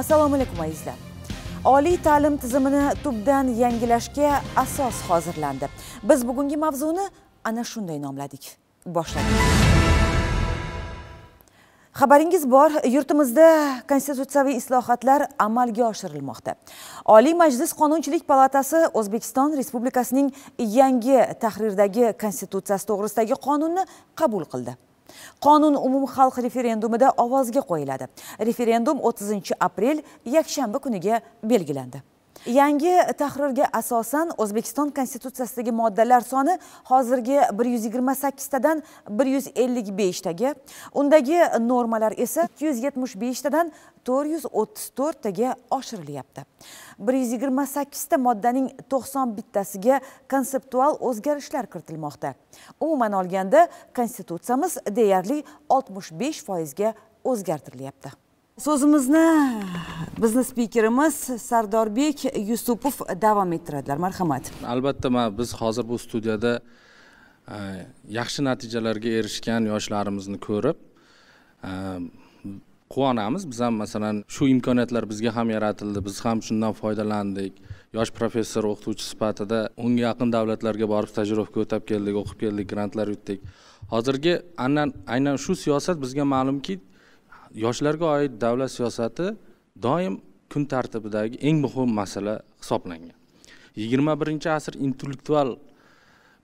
assalomu alaykum azizlar oliy ta'lim tizimini tubdan yangilashga asos hozirlandi biz bugungi mavzuni ana shunday nomladik boshladik xabaringiz bor yurtimizda konstitutsiyaviy islohotlar amalga oshirilmoqda oliy majlis qonunchilik palatasi o'zbekiston respublikasining yangi tahrirdagi konstitutsiyasi to'g'risidagi qonunni qabul qildi qonun umumxalq referendumida ovozga qo'yiladi referendum 30 aprel yakshanba kuniga belgilandi yangi tahrirga asosan o'zbekiston konstitutsiyasidagi moddalar soni hozirgi 128 tadan 155 sakkiztadan undagi normalar esa 275 tadan 434 beshtadan oshirilyapti 128 ta moddaning 91 bittasiga konseptual o'zgarishlar kiritilmoqda umuman olganda konstitutsiyamiz deyarli 65% ga o'zgartirilyapti so'zimizni bizni spikerimiz sardorbek yusupov davom ettiradilar marhamat albatta man biz hozir bu studiyada e, yaxshi natijalarga erishgan yoshlarimizni ko'rib e, quvonamiz biz ham masalan shu imkoniyatlar bizga ham yaratildi biz ham shundan foydalandik yosh professor o'qituvchi sifatida unga yaqin davlatlarga borib tajribaga o'tab keldik o'qib keldik grantlar yutdik hozirgi aynan aynan shu siyosat bizga ma'lumki yoshlarga oid davlat siyosati doim kun tartibidagi eng muhim masala hisoblangan yigirma birinchi asr intellektual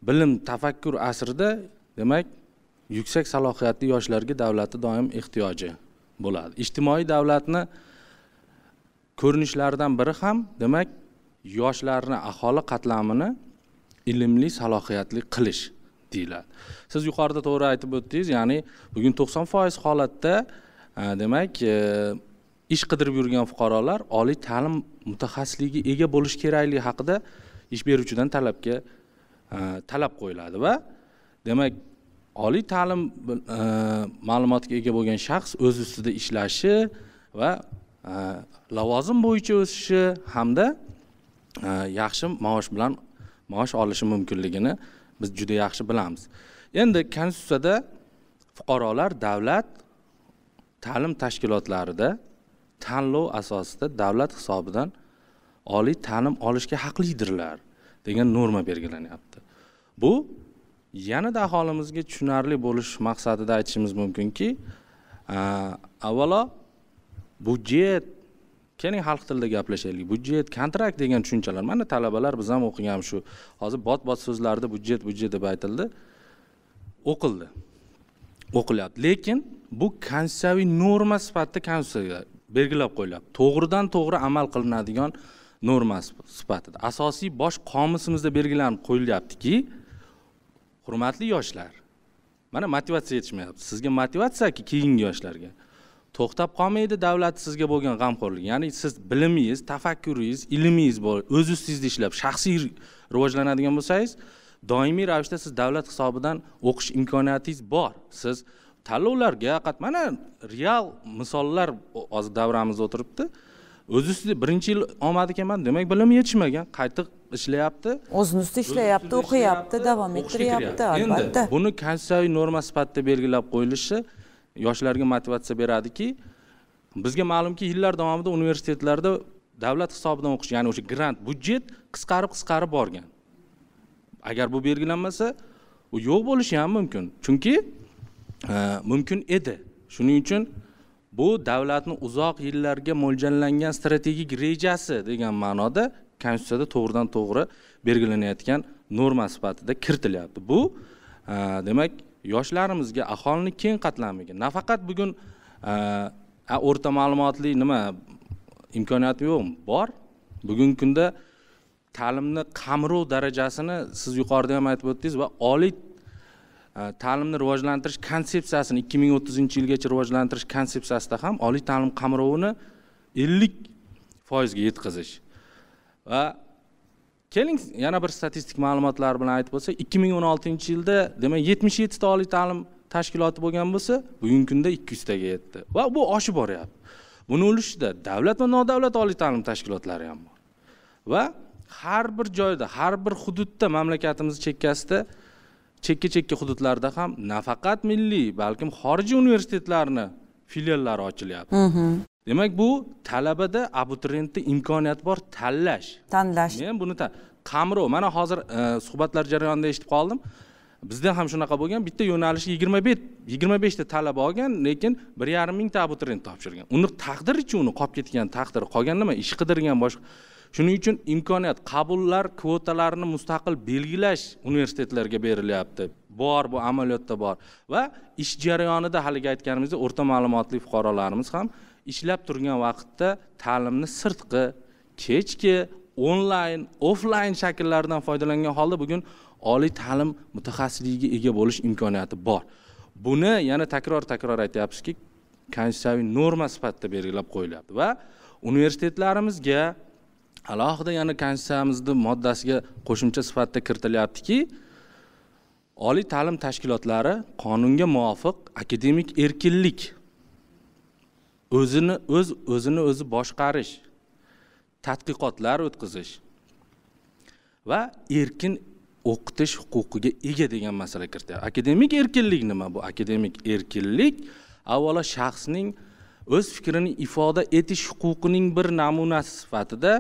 bilim tafakkur asrida demak yuksak salohiyatli yoshlarga davlatni doim ehtiyoji bo'ladi ijtimoiy davlatni ko'rinishlaridan biri ham demak yoshlarni aholi qatlamini ilmli salohiyatli qilish deyiladi siz yuqorida to'g'ri aytib o'tdingiz ya'ni bugun to'qson foiz holatda demak e, ish qidirib yurgan fuqarolar oliy ta'lim mutaxassisligiga ega bo'lishi kerakligi haqida ish beruvchidan talabga talab qo'yiladi va demak oliy ta'lim e, ma'lumotiga ega bo'lgan shaxs o'z ustida ishlashi va lavozim bo'yicha o'sishi hamda yaxshi maosh bilan maosh olishi mumkinligini biz juda yaxshi bilamiz endi konstitutsiyada fuqarolar davlat ta'lim tashkilotlarida tanlov asosida davlat hisobidan oliy ta'lim olishga haqlidirlar degan norma belgilanyapti bu yanada aholimizga tushunarli bo'lish maqsadida aytishimiz mumkinki avvalo budjet keling xalq tilida gaplashaylik budjet kontrakt degan tushunchalar mana talabalar biz ham o'qigan shu hozir bot bot so'zlarda budjet budjet deb aytildi o'qildi o'qilyapti lekin bu konstitutsiyaviy norma sifatida konstitutsiyaga belgilab qo'yilyapti to'g'ridan to'g'ri amal qilinadigan norma sifatida asosiy bosh qomusimizda belgilanib qo'yilyaptiki hurmatli yoshlar mana motivatsiya yetishmayapti sizga motivatsiyaki keyingi yoshlarga to'xtab qolmaydi davlat sizga bo'lgan g'amxo'rligi ya'ni siz bilimingiz tafakkuringiz ilmingiz o'z ustingizda ishlab shaxsiy rivojlanadigan bo'lsangiz doimiy ravishda siz davlat hisobidan o'qish imkoniyatingiz bor siz tanlovlarga faqat mana real misollar hozir davramizda o'tiribdi o'z ustida birinchi yil omadi ekanman demak bilimi yetishmagan qaytib ishlayapti o'zini ustida ishlayapti o'qiyapti davom ettiryapti albatta buni konstitutsiyaviy norma sifatida belgilab qo'yilishi yoshlarga motivatsiya beradiki bizga ma'lumki yillar davomida universitetlarda davlat hisobidan o'qish ya'ni o'sha grant budjet qisqarib qisqarib borgan agar bu belgilanmasa u yo'q bo'lishi ham mumkin chunki e, mumkin edi shuning uchun bu davlatni uzoq yillarga mo'ljallangan strategik rejasi degan ma'noda konstitutsiyada to'g'ridan to'g'ri belgilanayotgan norma sifatida kiritilyapti bu e, demak yoshlarimizga aholini keng qatlamiga nafaqat bugun e, o'rta ma'lumotli nima imkoniyati yo'qmi bor bugungi kunda ta'limni qamrov darajasini siz yuqorida ham aytib o'tdingiz va oliy e, ta'limni rivojlantirish konsepsiyasini ikki ming o'ttizinchi yilgacha rivojlantirish konsepsiyasida ham oliy ta'lim qamrovini ellik foizga yetkazish va keling yana bir statistik ma'lumotlar bilan aytib o'tsak ikki ming o'n oltinchi yilda demak yetmish yettita oliy ta'lim tashkiloti bo'lgan bo'lsa bugungi kunda ikki yuztaga yetdi va bu oshib boryapti buni ulushida davlat va nodavlat oliy ta'lim tashkilotlari ham bor va har bir joyda har bir hududda mamlakatimiz chekkasida chekka chekka hududlarda ham nafaqat milliy balkim xorijiy universitetlarni filiallari ochilyapti demak bu talabada abituriyentda imkoniyati bor tanlash tanlash men buni qamrov mana hozir e, suhbatlar jarayonida eshitib qoldim bizda ham shunaqa bo'lgan bitta yo'nalishga yigirma bet yigirma beshta talaba olgan lekin bir yarim mingta abituriyent topshirgan uni taqdirichi uni qolib ketgan taqdiri qolgan nima ish qidirgan boshqa shuning uchun imkoniyat qabullar kvotalarini mustaqil belgilash universitetlarga berilyapti bor bu amaliyotda bor va ish jarayonida haligi aytganimizdek o'rta ma'lumotli fuqarolarimiz ham ishlab turgan vaqtda ta'limni sirtqi kechki onlayn offlayn shakllardan foydalangan holda bugun oliy ta'lim mutaxassisligiga ega bo'lish imkoniyati bor buni yana takror takror aytyapmizki konstitutsiyaviy norma sifatida belgilab qo'yilyapti va universitetlarimizga alohida yana konstitutsiyamizni moddasiga qo'shimcha sifatida kiritilyaptiki oliy ta'lim tashkilotlari qonunga muvofiq akademik erkinlik o'zini o'z öz, o'zini o'zi boshqarish tadqiqotlar o'tkazish va erkin o'qitish huquqiga ega degan masala kirityapti akademik erkinlik nima bu akademik erkinlik avvalo shaxsning o'z fikrini ifoda etish huquqining bir namunasi sifatida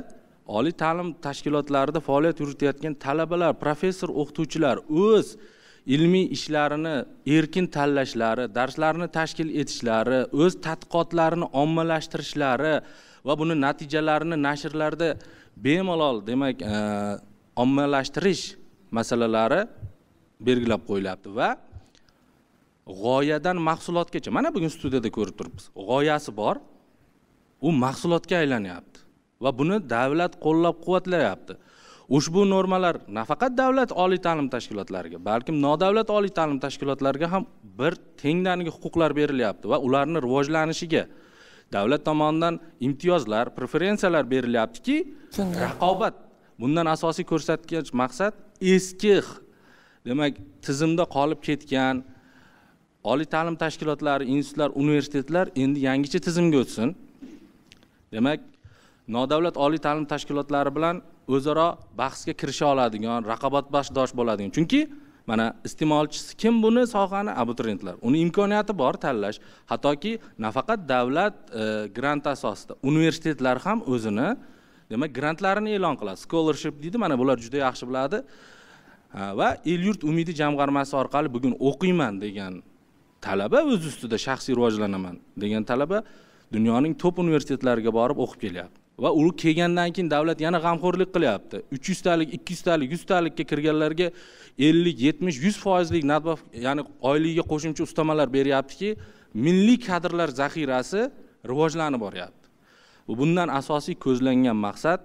oliy ta'lim tashkilotlarida faoliyat yuritayotgan talabalar professor o'qituvchilar o'z ilmiy ishlarini erkin tanlashlari darslarni tashkil etishlari o'z tadqiqotlarini ommalashtirishlari va buni natijalarini nashrlarda bemalol demak e, ommalashtirish masalalari belgilab qo'yilyapti va g'oyadan mahsulotgacha mana bugun studiyada ko'rib turibmiz g'oyasi bor u mahsulotga aylanyapti va buni davlat qo'llab quvvatlayapti ushbu normalar nafaqat davlat oliy ta'lim tashkilotlariga balkim nodavlat oliy ta'lim tashkilotlariga ham bir tengdangi huquqlar berilyapti va ularni rivojlanishiga davlat tomonidan imtiyozlar preferensiyalar berilyaptiki raqobat bundan asosiy ko'rsatkich maqsad eski demak tizimda qolib ketgan oliy ta'lim tashkilotlari institutlar universitetlar endi yangicha tizimga o'tsin demak nodavlat oliy ta'lim tashkilotlari bilan o'zaro bahsga kirisha oladigan raqobatbardosh bo'ladigan chunki mana iste'molchisi kim buni sohani abituriyentlar uni imkoniyati bor tanlash hattoki nafaqat davlat e, granti asosida universitetlar ham o'zini demak grantlarini e'lon qiladi scholarship deydi mana bular juda yaxshi biladi va el yurt umidi jamg'armasi orqali bugun o'qiyman degan talaba o'z ustida shaxsiy rivojlanaman degan talaba dunyoning top universitetlariga borib o'qib kelyapti va u kelgandan keyin davlat yana g'amxo'rlik qilyapti uch yuztalik ikki yuztalik yuztalikka kirganlarga ellik yetmish yuz foizlik nadba ya'ni oyligiga qo'shimcha ustamalar beryaptiki milliy kadrlar zaxirasi rivojlanib boryapti bundan asosiy ko'zlangan maqsad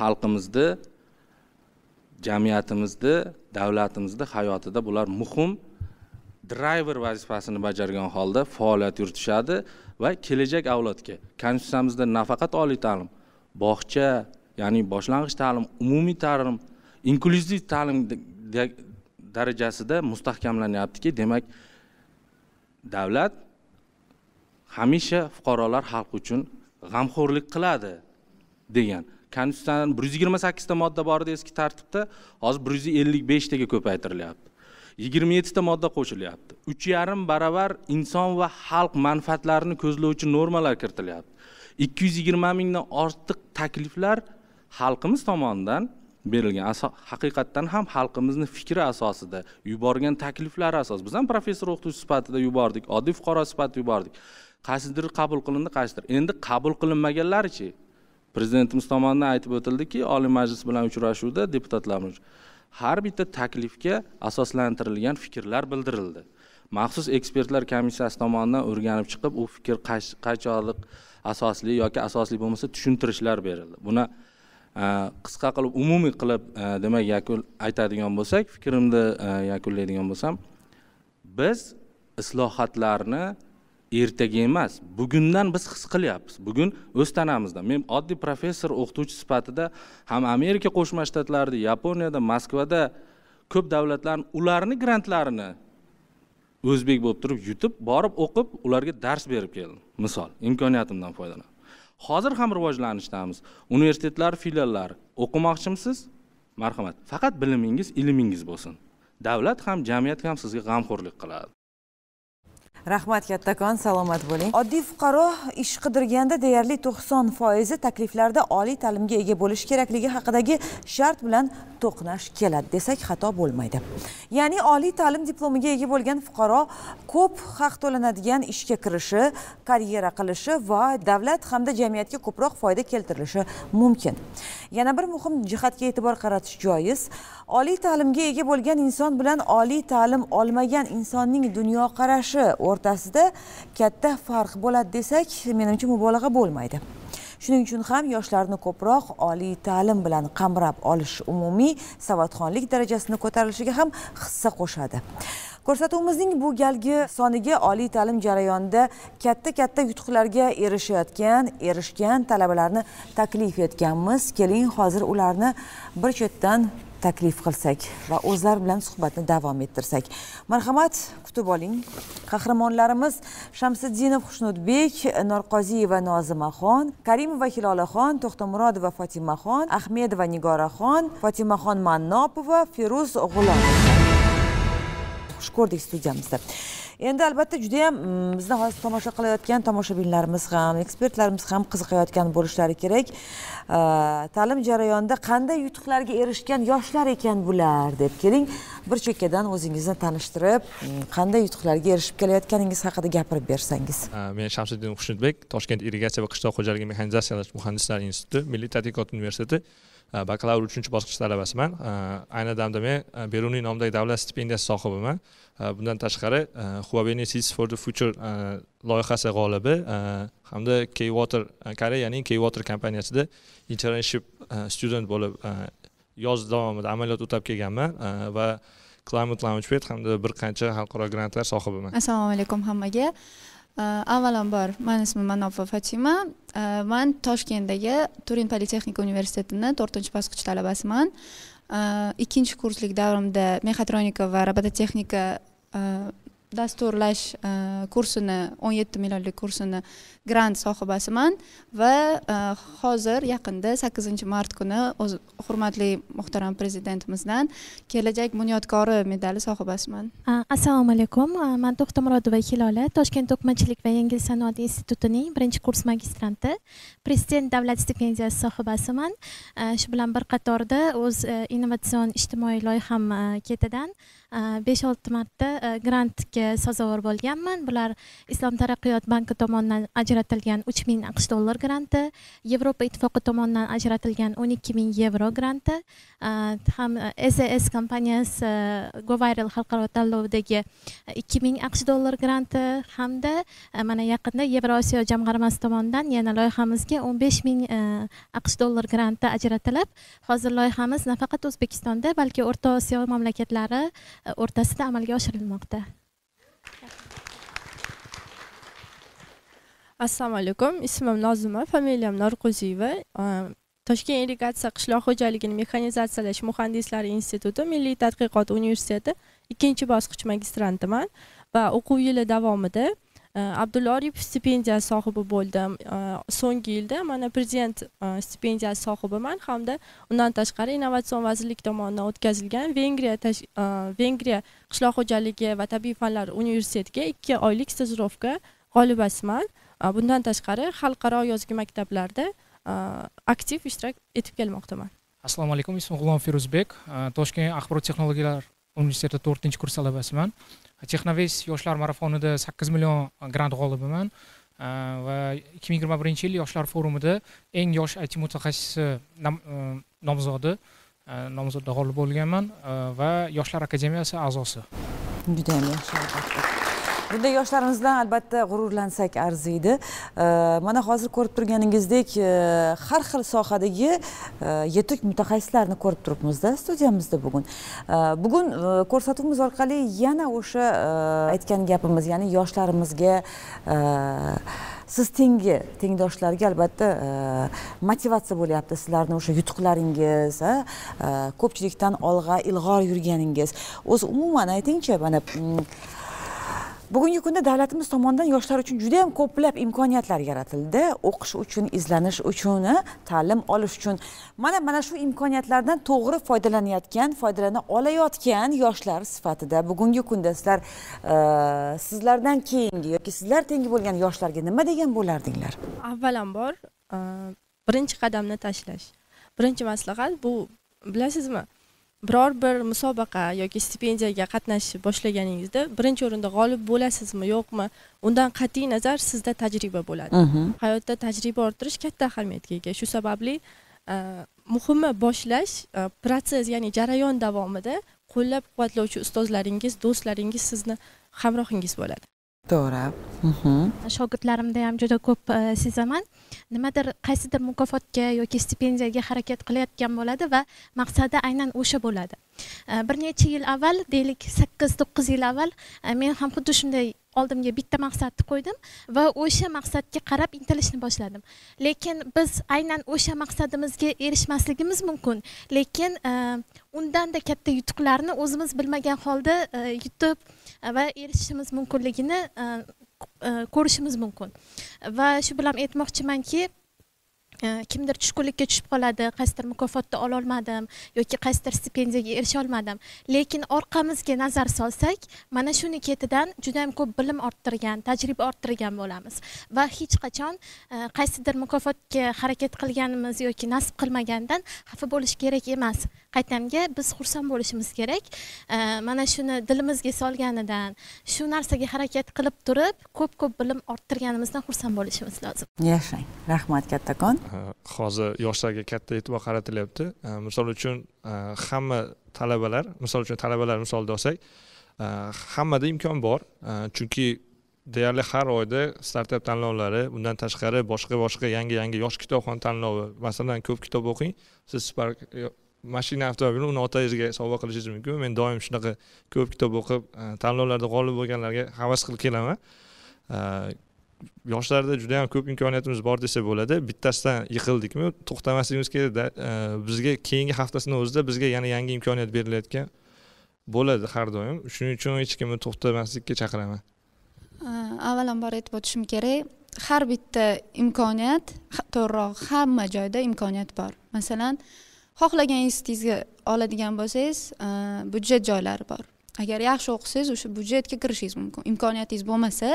xalqimizni jamiyatimizni davlatimizni hayotida bular muhim drayver vazifasini bajargan holda faoliyat yuritishadi va kelajak avlodga konstitutsiyamizda nafaqat oliy ta'lim bog'cha ya'ni boshlang'ich ta'lim umumiy ta'lim inklyuziv ta'lim darajasida mustahkamlanyaptiki demak davlat hamisha fuqarolar xalqi uchun g'amxo'rlik qiladi degan konstitutsiyani bir yuz yigirma sakkizta modda bor edi eski tartibda hozir bir yuz ellik beshtaga ko'paytirilyapti yigirma yettita modda qo'shilyapti uch yarim baravar inson va xalq manfaatlarini ko'zlovchi normalar kiritilyapti ikki yuz yigirma mingdan ortiq takliflar xalqimiz tomonidan berilgan haqiqatdan ham xalqimizni fikri asosida yuborgan takliflari asosida biz ham professor o'qituvchi sifatida yubordik oddiy fuqaro sifatida yubordik qaysidir qabul qilindi qaysidir endi qabul qilinmaganlarichi prezidentimiz tomonidan aytib o'tildiki oliy majlis bilan uchrashuvda deputatlar har bitta taklifga asoslantirilgan fikrlar bildirildi maxsus ekspertlar komissiyasi tomonidan o'rganib chiqib u fikr qanchalik asosli yoki asosli bo'lmasa tushuntirishlar berildi buni e, qisqa qilib umumiy qilib e, demak yakun aytadigan bo'lsak fikrimni e, yakunlaydigan bo'lsam biz islohotlarni ertaga emas bugundan biz his qilyapmiz bugun o'z tanamizda men oddiy professor o'qituvchi sifatida ham amerika qo'shma shtatlarida yaponiyada moskvada ko'p davlatlarni ularni grantlarini o'zbek bo'lib turib yutib borib o'qib ularga dars berib keldim misol imkoniyatimdan foydalanib hozir ham rivojlanishdamiz universitetlar filiallari o'qimoqchimisiz marhamat faqat bilimingiz ilmingiz bo'lsin davlat ham jamiyat ham sizga g'amxo'rlik qiladi rahmat kattakon salomat bo'ling oddiy fuqaro ish qidirganda deyarli to'qson foizi takliflarda oliy ta'limga ega bo'lish kerakligi haqidagi shart bilan to'qnash keladi desak xato bo'lmaydi ya'ni oliy ta'lim diplomiga ega bo'lgan fuqaro ko'p haq to'lanadigan ishga kirishi karyera qilishi va davlat hamda jamiyatga ko'proq foyda keltirilishi mumkin yana bir muhim jihatga e'tibor qaratish joiz oliy ta'limga ega bo'lgan inson bilan oliy ta'lim olmagan insonning dunyoqarashi o'rtasida katta farq bo'ladi desak menimcha mubolag'a bo'lmaydi shuning uchun ham yoshlarni ko'proq oliy ta'lim bilan qamrab olish umumiy savodxonlik darajasini ko'tarilishiga ham hissa qo'shadi ko'rsatuvimizning bu galgi soniga oliy ta'lim jarayonida katta katta yutuqlarga erishayotgan erishgan talabalarni taklif etganmiz keling hozir ularni bir chetdan taklif qilsak va o'zlari bilan suhbatni davom ettirsak marhamat kutib oling qahramonlarimiz shamsiddinov xushnudbek norqoziyeva nozimaxon karimova hilolaxon to'xtamurodova fotimaxon ahmedova nigoraxon fotimaxon mannopova feruz g'ulom xush ko'rdik studiyamizda endi albatta juda yam mm, bizni hozir tomosha qilayotgan tomoshabinlarimiz ham ekspertlarimiz ham qiziqayotgan bo'lishlari kerak ta'lim jarayonida qanday yutuqlarga erishgan yoshlar ekan bular deb keling bir chekkadan o'zingizni tanishtirib mm, qanday yutuqlarga erishib kelayotganingiz haqida gapirib bersangiz men shamsiddin xushnudbek toshkent irrigatsiya va qishloq xo'jaligi mexanizatsiyalash muhandislari instituti milliy tadqiqot universiteti bakalavr э, uchinchi bosqich talabasiman э, ayni damda men э, beruniy nomidagi davlat stipendiyasi sohibiman bundan tashqari huawei seeds for the future loyihasi g'olibi hamda keywater e, koreyaning keywater kompaniyasida internship e, student bo'lib e, yoz davomida amaliyot o'tab kelganman va climate launchpad hamda bir qancha xalqaro grantlar sohibiman assalomu alaykum hammaga Э, avvalambor mani ismim manofa fatima э, man toshkentdagi turin politexnika universitetini to'rtinchi bosqich talabasiman э, ikkinchi kurslik davrimda mexatronika va robototexnika dasturlash e, kursini o'n yetti millionlik kursini grant sohibasiman va e, hozir yaqinda sakkizinchi mart kuni o'z hurmatli muhtaram prezidentimizdan kelajak bunyodkori medali sohibasiman assalomu alaykum man to'xtamurodova hilola toshkent to'qimachilik va yengil sanoat institutining birinchi kurs magistranti prezident davlat stipendiyasi sohibasiman shu bilan bir qatorda o'z e, innovatsion ijtimoiy loyiham ketidan besh olti marta grantga talablarga sazovor bo'lganman bular islom taraqqiyot banki tomonidan ajratilgan uch ming aqsh dollar granti yevropa ittifoqi tomonidan ajratilgan o'n ikki ming yevro granti ham sas kompaniyasi goviral xalqaro tanlovidagi ikki ming aqsh dollar granti hamda mana yaqinda yevroosiyo jamg'armasi tomonidan yana loyihamizga o'n besh ming aqsh dollar granti ajratilib hozir loyihamiz nafaqat o'zbekistonda balki o'rta osiyo mamlakatlari o'rtasida amalga oshirilmoqda assalomu alaykum ismim nozima familiyam norqo'ziyeva toshkent irrigatsiya qishloq xo'jaligini mexanizatsiyalash muhandislari instituti milliy tadqiqot universiteti ikkinchi bosqich magistrantiman va o'quv yili davomida abdulla oripov stipendiyasi sohibi bo'ldim so'nggi yilda mana prezident stipendiyasi sohibiman hamda undan tashqari innovatsion vazirlik tomonidan o'tkazilgan vengriya vengriya qishloq xo'jaligi va tabiiy fanlar universitetiga ikki oylik stajirovka g'olibasiman bundan tashqari xalqaro yozgi maktablarda aktiv ishtirok etib kelmoqdaman assalomu alaykum ismim g'ulom feruzbek toshkent axborot texnologiyalar universiteti to'rtinchi kurs talabasiman texnovest yoshlar marafonida sakkiz million grant g'olibiman va ikki ming yigirma birinchi yil yoshlar forumida eng yosh it mutaxassisi e, nomzodi e, nomzodda g'olib bo'lganman e, va yoshlar akademiyasi a'zosi judayam yaxshi bunda yoshlarimizdan albatta g'ururlansak arziydi mana hozir ko'rib turganingizdek e, har xil sohadagi e, yetuk mutaxassislarni ko'rib turibmizda studiyamizda bugun bugun e, ko'rsatuvimiz orqali yana o'sha aytgan gapimiz ya'ni yoshlarimizga siz tengi tengdoshlarga albatta motivatsiya bo'lyapti sizlarni o'sha yutuqlaringiz ko'pchilikdan olg'a ilg'or yurganingiz o'zi umuman aytingchi mana bugungi kunda davlatimiz tomonidan yoshlar uchun juda yam ko'plab imkoniyatlar yaratildi o'qish uchun izlanish uchun e, ta'lim olish uchun mana mana shu imkoniyatlardan to'g'ri foydalanayotgan foydalana olayotgan yoshlar sifatida bugungi kunda sizlar e, sizlardan keyingi yoki sizlar tengi bo'lgan yoshlarga nima degan bo'lardinglar avvalambor e, birinchi qadamni tashlash birinchi maslahat bu bilasizmi biror bir musobaqa yoki stipendiyaga qatnashishni boshlaganingizda birinchi o'rinda g'olib bo'lasizmi yo'qmi undan qat'iy nazar sizda tajriba bo'ladi mhm. hayotda tajriba orttirish katta ahamiyatga ega shu sababli e, muhimi boshlash e, protsess ya'ni jarayon davomida qo'llab quvvatlovchi ustozlaringiz do'stlaringiz sizni hamrohingiz bo'ladi to'g'ri shogirdlarimda ham juda ko'p e, sezaman nimadir qaysidir mukofotga yoki stipendiyaga harakat qilayotgan bo'ladi va maqsadi aynan o'sha bo'ladi e, bir necha yil avval deylik sakkiz to'qqiz yil avval e, men ham xuddi shunday oldimga bitta maqsadni qo'ydim va o'sha maqsadga qarab intilishni boshladim lekin biz aynan o'sha maqsadimizga erishmasligimiz mumkin lekin e, undanda katta yutuqlarni o'zimiz bilmagan holda e, yutib e, va erishishimiz mumkinligini ko'rishimiz mumkin va shu bilan aytmoqchimanki Э, kimdir tushkunlikka tushib qoladi qaysidir mukofotni ololmadim yoki qaysidir stipendiyaga erisha olmadim lekin orqamizga nazar solsak mana shuni ketidan judayam ko'p bilim orttirgan tajriba orttirgan bo'lamiz va hech qachon e, qaysidir mukofotga harakat qilganimiz yoki nasib qilmagandan xafa bo'lish kerak emas qaytanga biz xursand bo'lishimiz kerak e, mana shuni dilimizga solganidan shu narsaga harakat qilib turib ko'p ko'p bilim orttirganimizdan xursand bo'lishimiz lozim yashang rahmat kattakon hozir yoshlarga katta e'tibor qaratilyapti misol uchun hamma talabalar misol uchun talabalar misolida olsak hammada imkon bor chunki deyarli har oyda startap tanlovlari undan tashqari boshqa boshqa yangi yangi yosh kitobxon tanlovi masalan ko'p kitob o'qing siz spark mashina avtomobilini uni otangizga sovg'a qilishingiz mumkin men doim shunaqa ko'p kitob o'qib tanlovlarda g'olib bo'lganlarga havas qilib kelaman э, yoshlarda juda yam ko'p imkoniyatimiz bor desa bo'ladi bittasidan yiqildikmi to'xtamasligimiz kerakda e, bizga keyingi haftasini o'zida bizga yana yangi imkoniyat berilayotgan bo'ladi har doim shuning uchun hech kimni to'xtamaslikka chaqiraman e, avvalambor aytib o'tishim kerak har bitta imkoniyat to'g'riroq hamma joyda imkoniyat bor masalan xohlagan institutingizga oladigan bo'lsangiz e, byudjet joylari bor agar yaxshi o'qisangiz o'sha byudjetga kirishingiz mumkin imkoniyatingiz bo'lmasa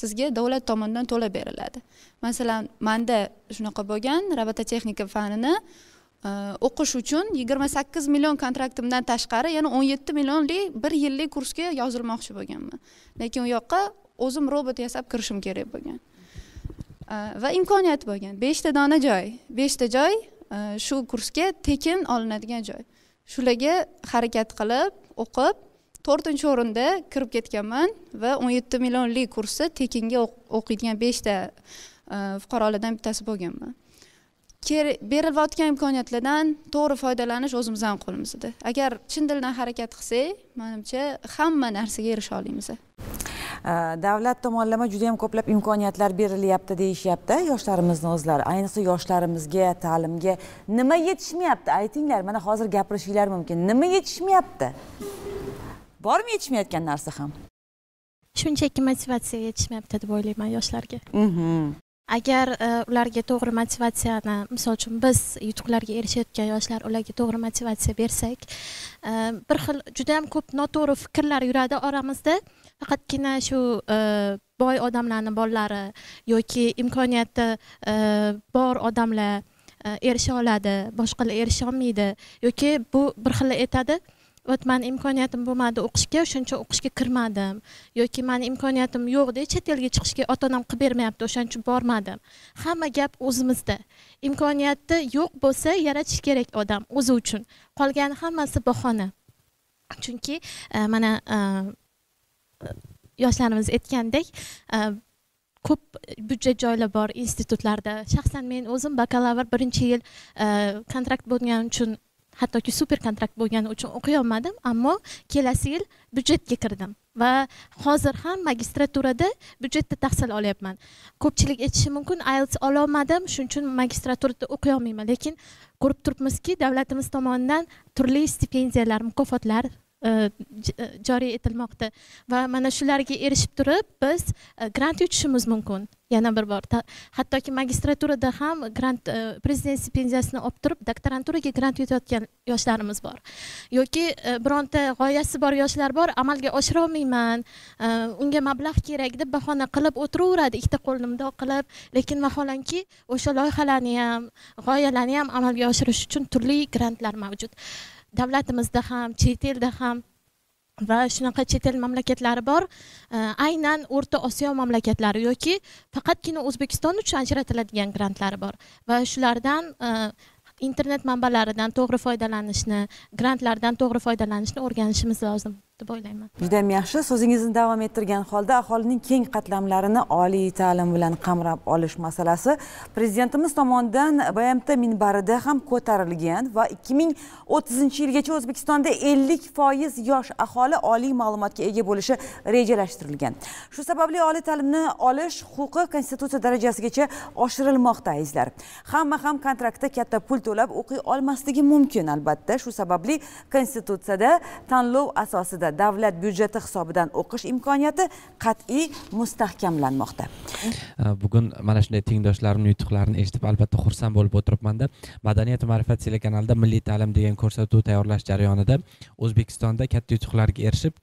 sizga davlat tomonidan to'lab beriladi masalan manda shunaqa bo'lgan robototexnika fanini e, o'qish uchun yigirma sakkiz million kontraktimdan tashqari yana o'n yetti millionlik bir yillik kursga yozilmoqchi bo'lganman lekin u yoqqa o'zim robot yasab kirishim kerak bo'lgan e, va imkoniyat bo'lgan beshta dona joy beshta joy e, shu kursga tekin olinadigan joy shularga harakat qilib o'qib to'rtinchi o'rinda kirib ketganman va o'n yetti millionlik kursda tekinga o'qiydigan beshta e, fuqarolardan bittasi bo'lganman berilayotgan imkoniyatlardan to'g'ri foydalanish o'zimizdan qo'limizda agar chin dildan harakat qilsak manimcha hamma narsaga erisha olamiz e, davlat tomonlama juda yam ko'plab imkoniyatlar berilyapti deyishyapti yoshlarimizni o'zlari ayniqsa yoshlarimizga ta'limga nima yetishmayapti aytinglar mana hozir gapirishinglar mumkin nima yetishmayapti bormi yetishmayotgan narsa ham shunchaki motivatsiya yetishmayapti deb o'ylayman yoshlarga mhm. agar e, ularga to'g'ri motivatsiyani misol uchun biz yutuqlarga erishayotgan yoshlar ularga to'g'ri motivatsiya bersak e, bir xil juda yam ko'p noto'g'ri fikrlar yuradi oramizda faqatgina shu e, boy odamlarni bolalari yoki imkoniyati bor odamlar erisha oladi boshqalar erisha olmaydi yoki bu bir xil aytadi вот mani imkoniyatim bo'lmadi o'qishga shuncha o'qishga kirmadim yoki mani imkoniyatim yo'qde chet elga chiqishga ota onam qilib bermayapti o'shaning uchun bormadim hamma gap o'zimizda imkoniyati yo'q bo'lsa yaratish kerak odam o'zi uchun qolgani hammasi bahona chunki e, mana e, yoshlarimiz aytgandek e, ko'p byudjet joylar bor institutlarda shaxsan men o'zim bakalavr birinchi yil kontrakt bo'lgani uchun hattoki super kontrakt bo'lgani uchun o'qiy olmadim ammo kelasi yil byudjetga kirdim va hozir ham magistraturada byudjetda tahsil olyapman ko'pchilik aytishi mumkin ielts ololmadim shuning uchun magistraturada o'qiy olmayman lekin ko'rib turibmizki davlatimiz tomonidan turli stipendiyalar mukofotlar Э, э, joriy etilmoqda va mana shularga erishib turib biz э, grant yutishimiz mumkin yana bir bor hattoki magistraturada ham grant e, prezident stipendiyasini olib turib doktoranturaga grant yutayotgan yoshlarimiz bor yoki e, bironta g'oyasi bor yoshlar bor amalga oshirolmayman e, unga mablag' kerak deb bahona qilib o'tiraveradi ikkita qo'lni mundoq qilib lekin vaholanki o'sha loyihalarni ham g'oyalarni ham amalga oshirish uchun turli grantlar mavjud davlatimizda ham chet elda ham va shunaqa chet el mamlakatlari bor aynan o'rta osiyo mamlakatlari yoki faqatgina o'zbekiston uchun ajratiladigan grantlari bor va shulardan e, internet manbalaridan to'g'ri foydalanishni grantlardan to'g'ri foydalanishni o'rganishimiz lozim deb o'ylayman juda ham yaxshi so'zingizni davom ettirgan holda aholining keng qatlamlarini oliy ta'lim bilan qamrab olish masalasi prezidentimiz tomonidan bmt minbarida ham ko'tarilgan va ikki ming o'ttizinchi yilgacha o'zbekistonda ellik foiz yosh aholi oliy ma'lumotga ega bo'lishi rejalashtirilgan shu sababli oliy ta'limni olish huquqi konstitutsiya darajasigacha oshirilmoqda azizlar hamma ham kontraktda katta pul to'lab o'qiy olmasligi mumkin albatta shu sababli konstitutsiyada tanlov asosida maktablarda davlat byudjeti hisobidan o'qish imkoniyati qat'iy mustahkamlanmoqda bugun mana shunday tengdoshlarimni yutuqlarini eshitib albatta xursand bo'lib o'tiribmanda madaniyat ma'rifat telekanalida milliy ta'lim degan ko'rsatuv tayyorlash jarayonida o'zbekistonda katta yutuqlarga erishib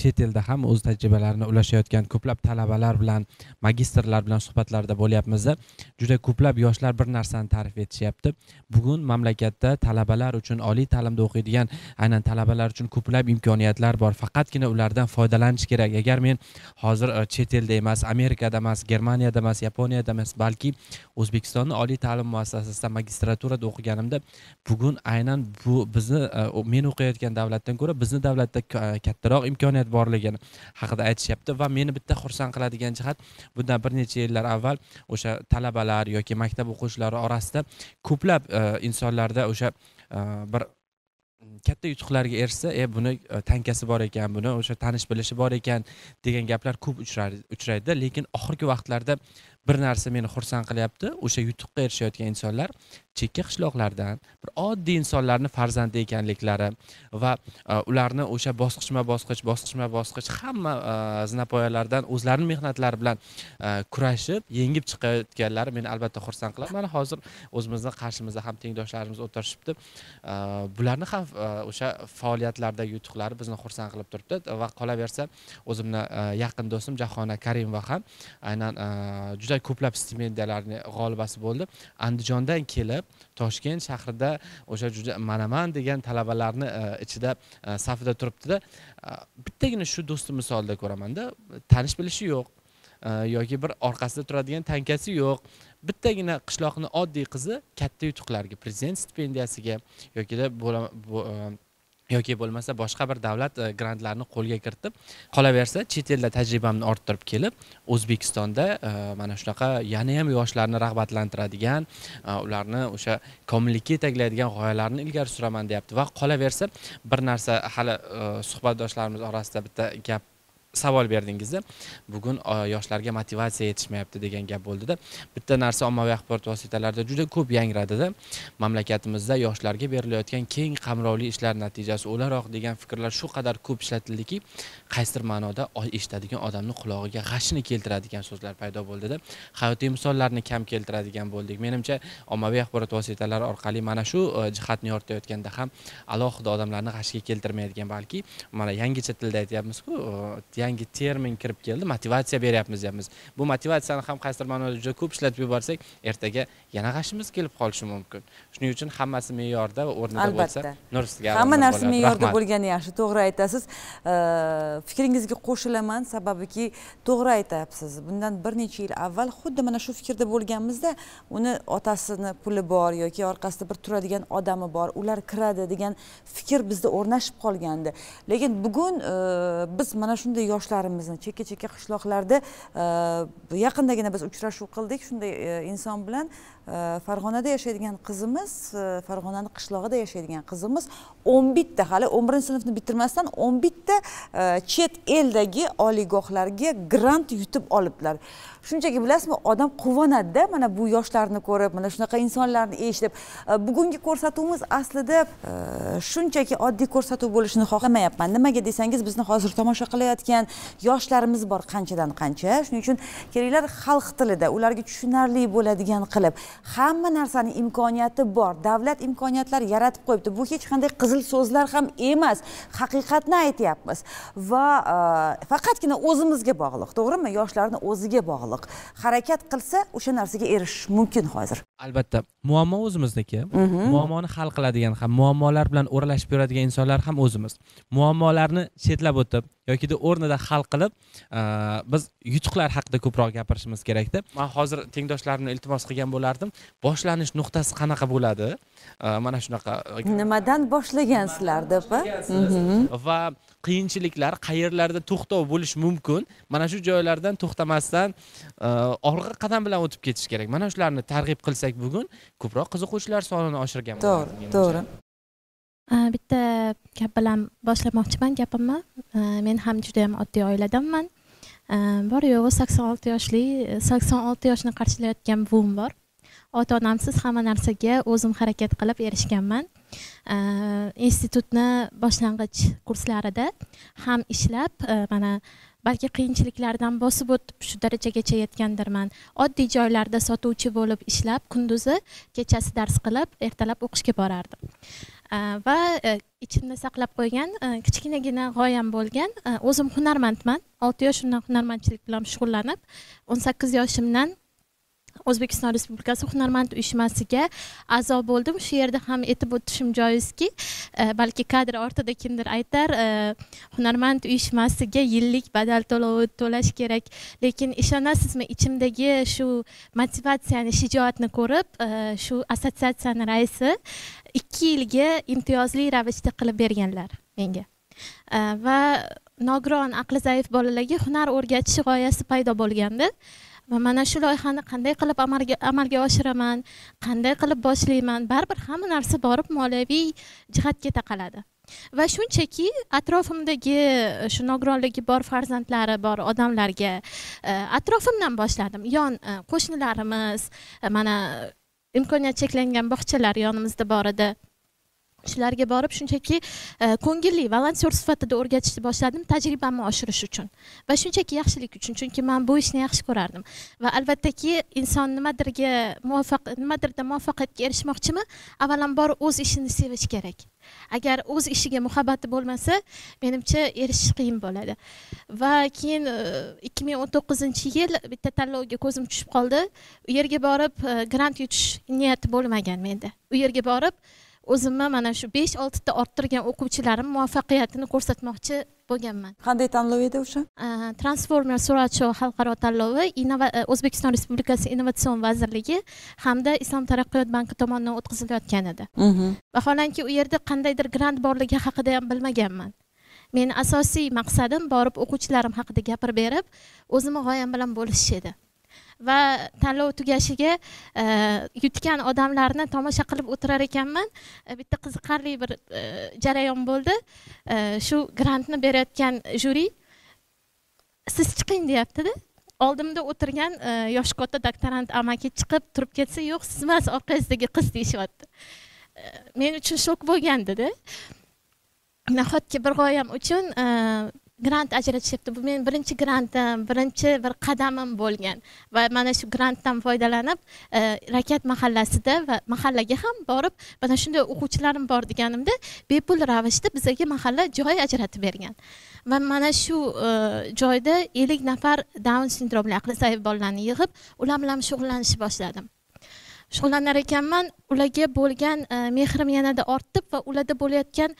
chet elda ham o'z tajribalarini ulashayotgan ko'plab talabalar bilan magistrlar bilan suhbatlarda bo'lyapmiz juda ko'plab yoshlar bir narsani ta'rif etishyapti bugun mamlakatda talabalar uchun oliy ta'limda o'qiydigan aynan talabalar uchun ko'plab imkoniyatlar bor faqatgina ulardan foydalanish kerak agar men hozir e, chet elda emas amerikada emas germaniyada emas yaponiyada emas balki o'zbekistonni oliy ta'lim muassasasida magistraturada o'qiganimda bugun aynan bu bizni e, men o'qiyotgan davlatdan ko'ra bizni davlatda e, kattaroq imkoniyat borligini haqida aytishyapti va meni bitta xursand qiladigan jihat bundan bir necha yillar avval o'sha talabalar yoki maktab o'quvchilari orasida ko'plab insonlarda o'sha bir katta yutuqlarga erishsa e buni e, tankasi bor ekan buni o'sha tanish bilishi bor ekan degan gaplar ko'p uchraydida lekin oxirgi vaqtlarda bir narsa meni xursand qilyapti o'sha yutuqqa erishayotgan insonlar chekka qishloqlardan bir oddiy insonlarni farzandi ekanliklari va e, ularni o'sha bosqichma bosqich bosqichma bosqich hamma e, zinapoyalardan o'zlarini mehnatlari bilan e, kurashib yengib chiqayotganlari meni albatta xursand qiladi mana hozir o'zimizni qarshimizda ham tengdoshlarimiz o'tirishibdi bularni ham o'sha faoliyatlardagi yutuqlari bizni xursand qilib turibdi va qolaversa o'zimni yaqin do'stim jahona karimova ham aynan juda juda ko'plab stipendiyalarni g'olibasi bo'ldi andijondan kelib toshkent shahrida o'sha juda manaman degan talabalarni e, ichida e, safida turibdida e, bittagina shu do'stni misolida ko'ramanda tanish bilishi yo'q yoki bir orqasida turadigan tankasi yo'q bittagina qishloqni oddiy qizi katta yutuqlarga prezident stipendiyasiga yokida yoki bo'lmasa boshqa bir davlat e, grantlarini qo'lga kiritib qolaversa chet elda tajribamni orttirib kelib o'zbekistonda e, mana shunaqa yana ham yoshlarni rag'batlantiradigan e, ularni o'sha komillikka yetaklaydigan g'oyalarni ilgari suraman deyapti va qolaversa bir narsa hali suhbatdoshlarimiz orasida bitta gap savol berdingizda bugun e, yoshlarga motivatsiya yetishmayapti degan gap bo'ldida bitta narsa ommaviy axborot vositalarida juda ko'p yangradida mamlakatimizda yoshlarga berilayotgan keng qamrovli ishlar natijasi o'laroq degan fikrlar shu qadar ko'p ishlatildiki qaysidir ma'noda eshitadigan odamni qulog'iga g'ashni keltiradigan so'zlar paydo bo'ldida hayotiy misollarni kam keltiradigan bo'ldik menimcha ommaviy axborot vositalari orqali mana shu e, jihatni yoritayotganda ham alohida odamlarni g'ashga keltirmaydigan balki mana yangicha tilda aytyapmizku e, yangi termin kirib keldi motivatsiya beryapmiz deyapmiz bu motivatsiyani ham qaysidir ma'noda juda ko'p ishlatib yuborsak ertaga yana g'ashimiz kelib qolishi mumkin shuning uchun hammasi me'yorda va o'rnida bo'lsa nur sizga hamma narsa me'yorda bo'lgani yaxshi to'g'ri aytasiz fikringizga qo'shilaman sababiki to'g'ri aytyapsiz bundan bir necha yil avval xuddi mana shu fikrda bo'lganmizda uni otasini puli bor yoki orqasida bir turadigan odami bor ular kiradi degan fikr bizda o'rnashib qolgandi lekin bugun biz mana shunday yoshlarimizni chekka chekka qishloqlarda e, yaqindagina biz uchrashuv qildik shunday e, inson bilan e, farg'onada yashaydigan qizimiz farg'onani qishlog'ida yashaydigan qizimiz o'n bitta hali o'n birinchi sinfni bitirmasdan o'n bitta chet eldagi oliygohlarga grant yutib olibdilar shunchaki bilasizmi odam quvonadida mana bu yoshlarni ko'rib mana shunaqa insonlarni eshitib e, bugungi ko'rsatuvimiz aslida e, shunchaki oddiy ko'rsatuv bo'lishini xohlamayapman nimaga desangiz bizni hozir tomosha qilayotgan yoshlarimiz bor qanchadan qancha shuning uchun kelinglar xalq tilida ularga tushunarli bo'ladigan qilib hamma narsani imkoniyati bor davlat imkoniyatlar yaratib qo'yibdi bu hech qanday qizil so'zlar ham emas haqiqatni aytyapmiz va e, faqatgina o'zimizga bog'liq to'g'rimi yoshlarni o'ziga bog'liq bog'liq harakat qilsa o'sha narsaga erishish mumkin hozir albatta muammo o'zimizniki mhm. muammoni hal qiladigan ham muammolar bilan o'ralashib yuradigan insonlar ham o'zimiz muammolarni chetlab o'tib yokida o'rnida hal qilib e, biz yutuqlar haqida ko'proq gapirishimiz kerakda man hozir tengdoshlarimni iltimos qilgan bo'lardim boshlanish nuqtasi qanaqa bo'ladi e, mana shunaqa e, nimadan boshlagansizlar deb mhm. va qiyinchiliklar qayerlarda to'xtov bo'lishi mumkin mana shu joylardan to'xtamasdan orqa qadam bilan o'tib ketish kerak mana shularni targ'ib qilsak bugun ko'proq qiziquvchilar sonini oshirgan to'g'ri to'g'ri Э, bitta gap bilan boshlamoqchiman gapimni э, men ham juda yam oddiy oiladanman э, bor yo'g'i sakson olti yoshli sakson olti yoshni qarshilayotgan buvim bor ota onamsiz hamma narsaga o'zim harakat qilib erishganman institutni boshlang'ich kurslarida ham ishlab mana balki qiyinchiliklardan bosib o'tib shu darajagacha yetgandirman oddiy joylarda sotuvchi bo'lib ishlab kunduzi kechasi dars qilib ertalab o'qishga borardim va э, э, ichimda saqlab qo'ygan э, kichkinagina g'oyam bo'lgan o'zim hunarmandman olti yoshimdan hunarmandchilik bilan shug'ullanib o'n sakkiz yoshimdan o'zbekiston respublikasi hunarmand uyushmasiga a'zo bo'ldim shu yerda ham aytib o'tishim joizki e, balki kadr ortida kimdir aytar e, hunarmand uyushmasiga yillik badal to'lovi to'lash kerak lekin ishonasizmi ichimdagi shu motivatsiyani shijoatni ko'rib e, shu assotsiatsiyani raisi ikki yilga imtiyozli ravishda qilib berganlar menga va nogiron aqli zaif bolalarga hunar o'rgatish g'oyasi paydo bo'lgandi va mana shu loyihani qanday qilib amalga oshiraman qanday qilib boshlayman baribir hamma narsa borib moliyaviy jihatga taqaladi va shunchaki atrofimdagi e, shu nogironligi bor farzandlari bor odamlarga e, atrofimdan boshladim yon e, qo'shnilarimiz mana imkoniyat cheklangan bog'chalar yonimizda bor edi shularga borib shunchaki e, ko'ngilli volontyor sifatida o'rgatishni boshladim tajribamni oshirish uchun va shunchaki yaxshilik uchun chunki man bu ishni yaxshi ko'rardim va albattaki inson nimadirga muvaffaq nimadirda muvaffaqiyatga erishmoqchimi avvalambor o'z ishini sevish kerak agar o'z ishiga muhabbati bo'lmasa menimcha erishish qiyin bo'ladi va keyin e, ikki ming o'n to'qqizinchi yil bitta tanlovga ko'zim tushib qoldi u yerga borib e, grant yutish niyati bo'lmagan menda u yerga borib o'zimni mana shu besh oltita orttirgan o'quvchilarim muvaffaqiyatini ko'rsatmoqchi bo'lganman qanday tanlov edi o'sha transformer surat shou xalqaro tanlovi e, o'zbekiston respublikasi innovatsion vazirligi hamda islom taraqqiyot banki tomonidan o'tkazilayotgan edi mhm. vaholanki u yerda qandaydir grant borligi haqida ham bilmaganman meni asosiy maqsadim borib o'quvchilarim haqida gapirib berib o'zimni g'oyam bilan bo'lishish edi va tanlov tugashiga e, yutgan odamlarni tomosha qilib o'tirar ekanman e, bitta qiziqarli bir e, jarayon bo'ldi shu grantni berayotgan juri siz chiqing deyaptida oldimda o'tirgan yoshi katta doktorant amaki chiqib turib ketsa yo'q siz emas orqangizdagi qiz deyishyapti men uchun shok bo'lgan dedi nahotki bir g'oyam uchun grant ajratishyapti bu meni birinchi grantim birinchi bir qadamim bo'lgan va mana shu grantdan foydalanib e, rakat mahallasida va mahallaga ham borib mana shunday o'quvchilarim bor deganimda bepul ravishda bizaga mahalla joy ajratib bergan va mana shu e, joyda ellik nafar down sindromli aqli zaif bolalarni yig'ib ular bilan shug'ullanishni boshladim shug'ullanar ekanman ularga bo'lgan e, mehrim yanada ortib va ularda bo'layotgan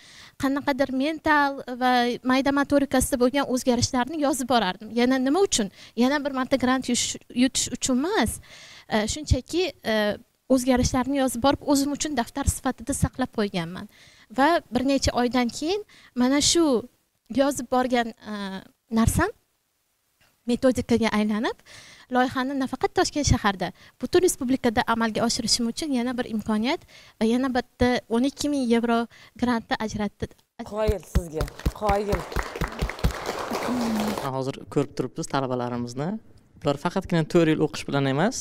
qanaqadir mental va mayda motorikasida bo'lgan o'zgarishlarni yozib borardim yana nima uchun yana bir marta grant yutish uchun emas e, shunchaki e, o'zgarishlarni yozib borib o'zim uchun daftar sifatida saqlab qo'yganman va bir necha oydan keyin mana shu yozib borgan narsam metodikaga aylanib uh, loyihani nafaqat toshkent shaharda butun respublikada amalga oshirishim uchun yana bir imkoniyat e, yana bitta o'n ikki ming yevro grantni ajratdi qoyil sizga qoyil hozir ko'rib turibmiz talabalarimizni ular faqatgina to'rt yil o'qish bilan emas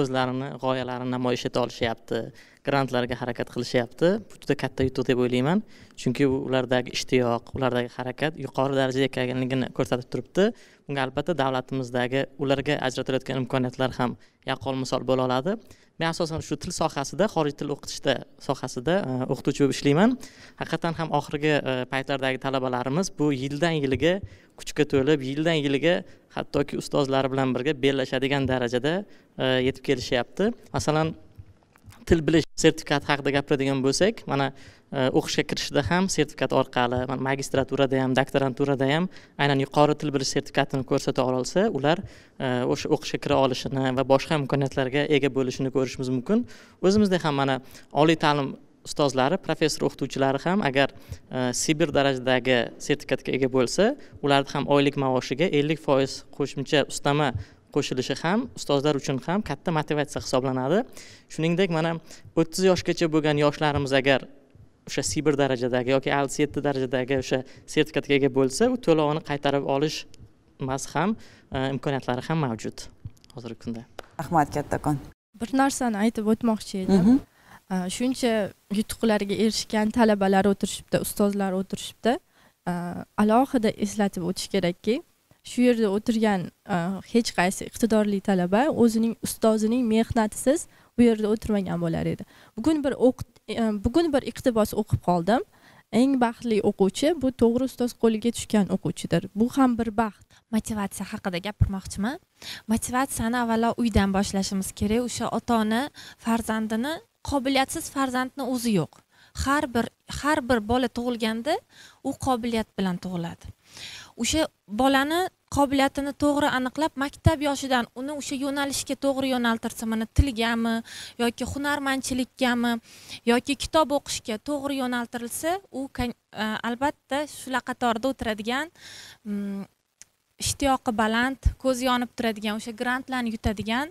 o'zlarini g'oyalarini namoyish eta olishyapti grantlarga harakat qilishyapti bu juda katta yutuq deb o'ylayman chunki ulardagi ishtiyoq ulardagi harakat yuqori darajada ekanligini ko'rsatib turibdi bunga albatta davlatimizdagi ularga ajratilayotgan imkoniyatlar ham yaqqol misol bo'la oladi men asosan shu til sohasida xorij tili o'qitishda sohasida e, o'qituvchi bo'lib ishlayman haqiqatdan ham oxirgi e, paytlardagi talabalarimiz bu yildan yilga kuchga to'lib yildan yilga hattoki ustozlari bilan birga bellashadigan darajada e, yetib kelishyapti masalan til bilish sertifikati haqida gapiradigan bo'lsak mana e, o'qishga kirishda ham sertifikat orqali mana magistraturada ham doktoranturada ham aynan yuqori til bilish sertifikatini ko'rsata olsa ular e, o'sha o'qishga kira olishini va boshqa imkoniyatlarga ega bo'lishini ko'rishimiz mumkin o'zimizda ham mana oliy ta'lim ustozlari professor o'qituvchilari ham agar e, sibir darajadagi sertifikatga ega bo'lsa ularni ham oylik maoshiga ellik foiz qo'shimcha ustama qo'shilishi ham ustozlar uchun ham katta motivatsiya hisoblanadi shuningdek mana o'ttiz yoshgacha bo'lgan yoshlarimiz agar o'sha c bir darajadagi yoki alts yetti darajadagi o'sha sertifikatga ega bo'lsa u to'lovini qaytarib olish mas ham e, imkoniyatlari ham mavjud hozirgi kunda rahmat kattakon bir narsani aytib o'tmoqchi edim mhm. e, shuncha yutuqlarga erishgan talabalar o'tirishibdi ustozlar o'tirishibdi e, alohida eslatib o'tish kerakki shu yerda o'tirgan e, hech qaysi iqtidorli talaba o'zining ustozining mehnatisiz bu yerda o'tirmagan bo'lar edi bugun bir e, bugun bir iqtibos o'qib qoldim eng baxtli o'quvchi bu to'g'ri ustoz qo'liga tushgan o'quvchidir bu ham bir baxt motivatsiya haqida gapirmoqchiman motivatsiyani avvalo uydan boshlashimiz kerak o'sha ota ona farzandini qobiliyatsiz farzandni o'zi yo'q har bir har bir bola tug'ilganda u qobiliyat bilan tug'iladi o'sha bolani qobiliyatini to'g'ri aniqlab maktab yoshidan uni o'sha yo'nalishga to'g'ri yo'naltirsa mana tilgami yoki hunarmandchilikkami yoki kitob o'qishga to'g'ri yo'naltirilsa u e, albatta shular qatorida o'tiradigan mm, ishtiyoqi baland ko'zi yonib turadigan o'sha grantlarni yutadigan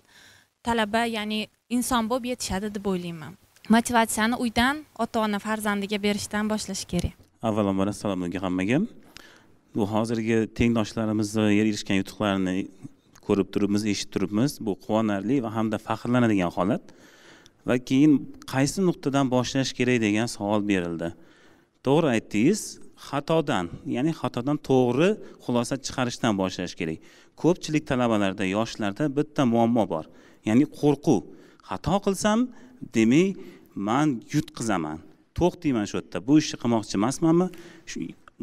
talaba ya'ni inson bo'lib yetishadi deb o'ylayman motivatsiyani uydan ota ona farzandiga berishdan boshlash kerak avvalambor assalomu alaykum hammaga bu hozirgi tengdoshlarimizni erishgan yutuqlarini ko'rib turibmiz eshitib turibmiz bu quvonarli va hamda faxrlanadigan holat va keyin qaysi nuqtadan boshlash kerak degan savol berildi to'g'ri aytdingiz xatodan ya'ni xatodan to'g'ri xulosa chiqarishdan boshlash kerak ko'pchilik talabalarda yoshlarda bitta muammo bor ya'ni qo'rquv xato qilsam demak man yutqizaman to'xtayman shu yerda bu ishni qilmoqchi emasmanmi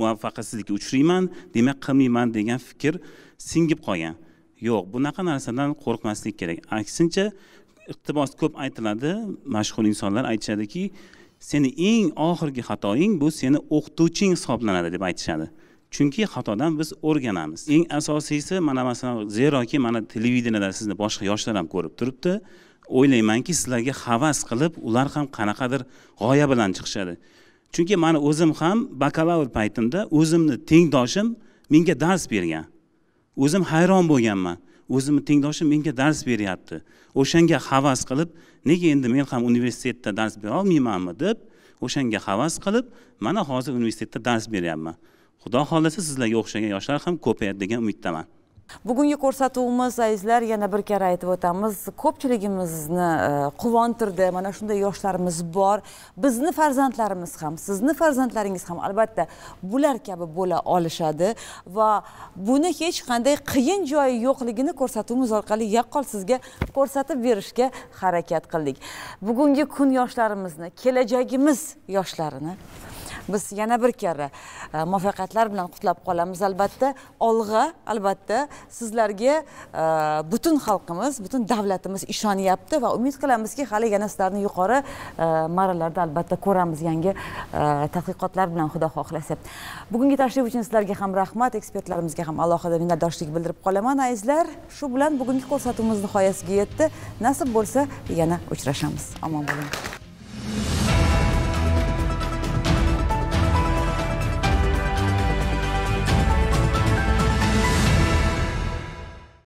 muvaffaqiyatsizlikka uchrayman demak qilmayman degan fikr singib qolgan yo'q bunaqa narsadan qo'rqmaslik kerak aksincha iqtibos ko'p aytiladi mashhur insonlar aytishadiki seni eng oxirgi xatoing bu seni o'qituvching hisoblanadi deb aytishadi chunki xatodan biz o'rganamiz eng asosiysi mana masalan zeroki mana televideniyada sizni boshqa yoshlar ham ko'rib turibdi o'ylaymanki sizlarga havas qilib ular ham qanaqadir g'oya bilan chiqishadi chunki mani o'zim ham bakalavr paytimda o'zimni tengdoshim menga dars bergan o'zim hayron bo'lganman o'zimni tengdoshim menga dars beryapti o'shanga havas qilib nega endi men ham universitetda dars bera olmaymanmi deb o'shanga havas qilib mana hozir universitetda dars beryapman xudo xohlasa sizlarga o'xshagan yoshlar ham ko'payadi degan umiddaman bugungi ko'rsatuvimiz azizlar yana bir karra aytib o'tamiz ko'pchiligimizni e, quvontirdi mana shunday yoshlarimiz bor bizni farzandlarimiz ham sizni farzandlaringiz ham albatta bular kabi bo'la olishadi va buni hech qanday qiyin joyi yo'qligini ko'rsatuvimiz orqali yaqqol sizga ko'rsatib berishga harakat qildik bugungi kun yoshlarimizni kelajagimiz yoshlarini biz yana bir karra e, muvaffaqiyatlar bilan qutlab qolamiz albatta olg'a albatta sizlarga e, butun xalqimiz butun davlatimiz ishonyapti va umid qilamizki hali yana sizlarni yuqori e, marralarda albatta ko'ramiz yangi tadqiqotlar bilan xudo xohlasa bugungi tashrif uchun sizlarga ham rahmat ekspertlarimizga ham alohida minnatdorchilik bildirib qolaman azizlar shu bilan bugungi ko'rsatuvimiz nihoyasiga yetdi nasib bo'lsa yana uchrashamiz omon bo'ling